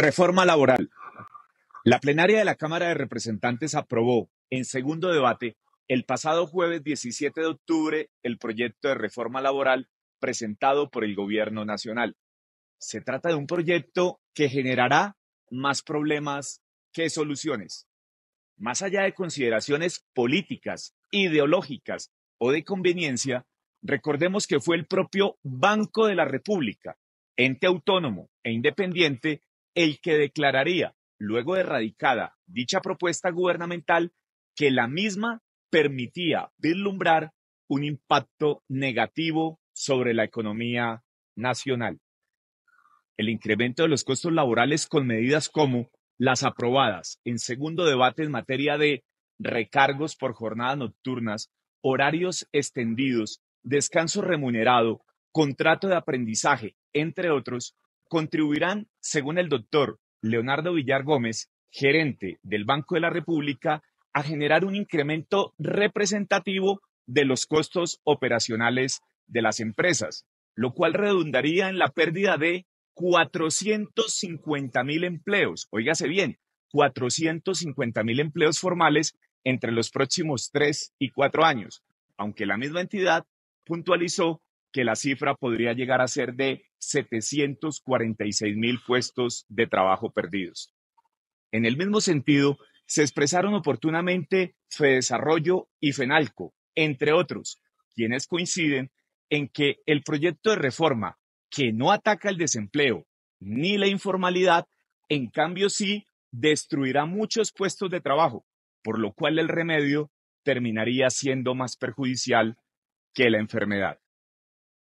Reforma laboral. La plenaria de la Cámara de Representantes aprobó en segundo debate el pasado jueves 17 de octubre el proyecto de reforma laboral presentado por el Gobierno Nacional. Se trata de un proyecto que generará más problemas que soluciones. Más allá de consideraciones políticas, ideológicas o de conveniencia, recordemos que fue el propio Banco de la República, ente autónomo e independiente, el que declararía, luego de radicada dicha propuesta gubernamental, que la misma permitía vislumbrar un impacto negativo sobre la economía nacional. El incremento de los costos laborales con medidas como las aprobadas en segundo debate en materia de recargos por jornadas nocturnas, horarios extendidos, descanso remunerado, contrato de aprendizaje, entre otros, contribuirán, según el doctor Leonardo Villar Gómez, gerente del Banco de la República, a generar un incremento representativo de los costos operacionales de las empresas, lo cual redundaría en la pérdida de 450 mil empleos. Óigase bien, 450 mil empleos formales entre los próximos tres y cuatro años, aunque la misma entidad puntualizó que la cifra podría llegar a ser de 746 mil puestos de trabajo perdidos. En el mismo sentido, se expresaron oportunamente FEDESarrollo y FENALCO, entre otros, quienes coinciden en que el proyecto de reforma que no ataca el desempleo ni la informalidad, en cambio sí destruirá muchos puestos de trabajo, por lo cual el remedio terminaría siendo más perjudicial que la enfermedad.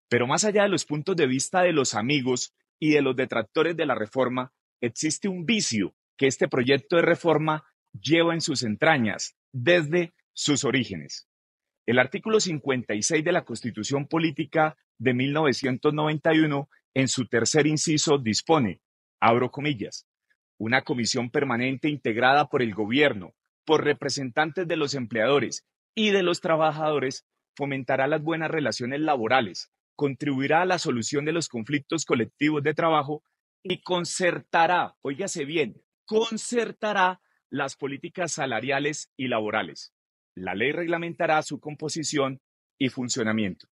Pero más allá de los puntos de vista de los amigos y de los detractores de la reforma, existe un vicio que este proyecto de reforma lleva en sus entrañas desde sus orígenes. El artículo 56 de la Constitución Política de 1991, en su tercer inciso, dispone, abro comillas, una comisión permanente integrada por el gobierno, por representantes de los empleadores y de los trabajadores, fomentará las buenas relaciones laborales, contribuirá a la solución de los conflictos colectivos de trabajo y concertará, oígase bien, concertará las políticas salariales y laborales. La ley reglamentará su composición y funcionamiento.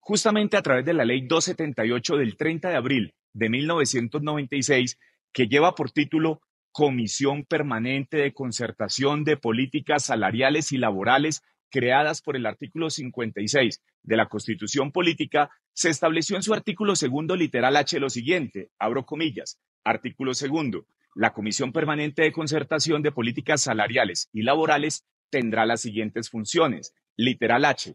Justamente a través de la ley 278 del 30 de abril de 1996, que lleva por título Comisión Permanente de Concertación de Políticas Salariales y Laborales creadas por el artículo 56 de la Constitución Política, se estableció en su artículo segundo literal H lo siguiente, abro comillas, artículo segundo, la Comisión Permanente de Concertación de Políticas Salariales y Laborales tendrá las siguientes funciones, literal H,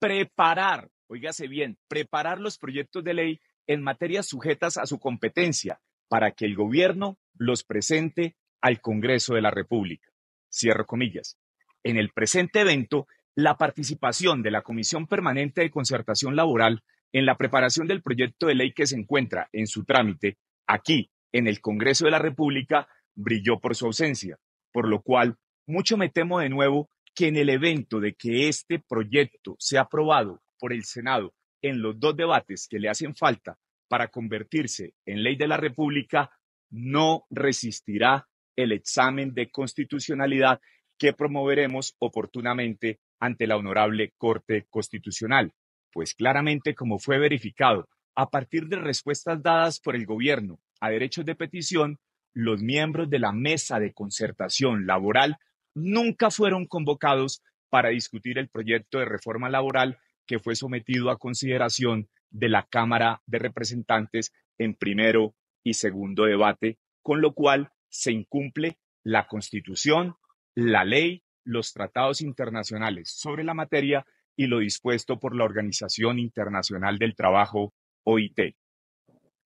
preparar, oígase bien, preparar los proyectos de ley en materias sujetas a su competencia para que el gobierno los presente al Congreso de la República. Cierro comillas. En el presente evento, la participación de la Comisión Permanente de Concertación Laboral en la preparación del proyecto de ley que se encuentra en su trámite aquí, en el Congreso de la República, brilló por su ausencia, por lo cual mucho me temo de nuevo que en el evento de que este proyecto sea aprobado por el Senado en los dos debates que le hacen falta para convertirse en ley de la República, no resistirá el examen de constitucionalidad que promoveremos oportunamente ante la Honorable Corte Constitucional, pues claramente como fue verificado a partir de respuestas dadas por el Gobierno a derechos de petición, los miembros de la Mesa de Concertación Laboral nunca fueron convocados para discutir el proyecto de reforma laboral que fue sometido a consideración de la Cámara de Representantes en primero y segundo debate, con lo cual se incumple la Constitución, la ley, los tratados internacionales sobre la materia y lo dispuesto por la Organización Internacional del Trabajo, OIT.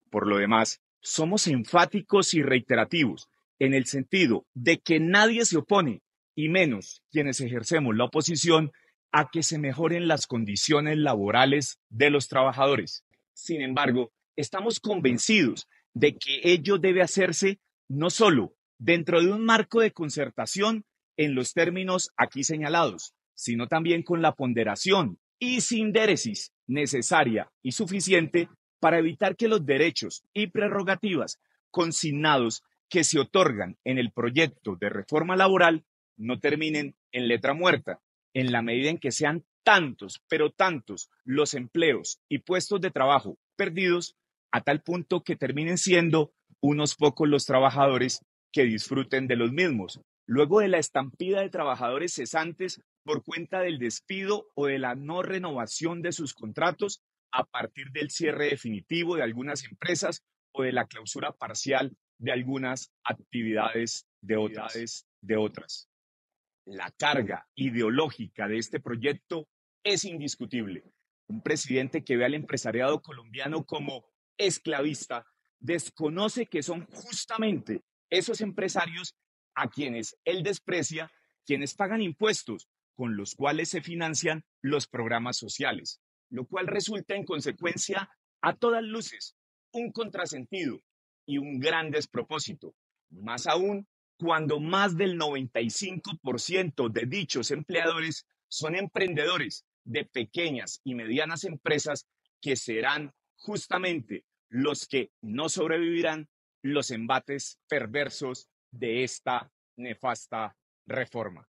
Por lo demás, somos enfáticos y reiterativos en el sentido de que nadie se opone, y menos quienes ejercemos la oposición, a que se mejoren las condiciones laborales de los trabajadores. Sin embargo, estamos convencidos de que ello debe hacerse no solo dentro de un marco de concertación, en los términos aquí señalados, sino también con la ponderación y sin déresis necesaria y suficiente para evitar que los derechos y prerrogativas consignados que se otorgan en el proyecto de reforma laboral no terminen en letra muerta, en la medida en que sean tantos, pero tantos los empleos y puestos de trabajo perdidos, a tal punto que terminen siendo unos pocos los trabajadores que disfruten de los mismos, luego de la estampida de trabajadores cesantes por cuenta del despido o de la no renovación de sus contratos a partir del cierre definitivo de algunas empresas o de la clausura parcial de algunas actividades de otras. La carga ideológica de este proyecto es indiscutible. Un presidente que ve al empresariado colombiano como esclavista desconoce que son justamente esos empresarios a quienes él desprecia, quienes pagan impuestos con los cuales se financian los programas sociales, lo cual resulta en consecuencia a todas luces un contrasentido y un gran despropósito, más aún cuando más del 95% de dichos empleadores son emprendedores de pequeñas y medianas empresas que serán justamente los que no sobrevivirán los embates perversos de esta nefasta reforma.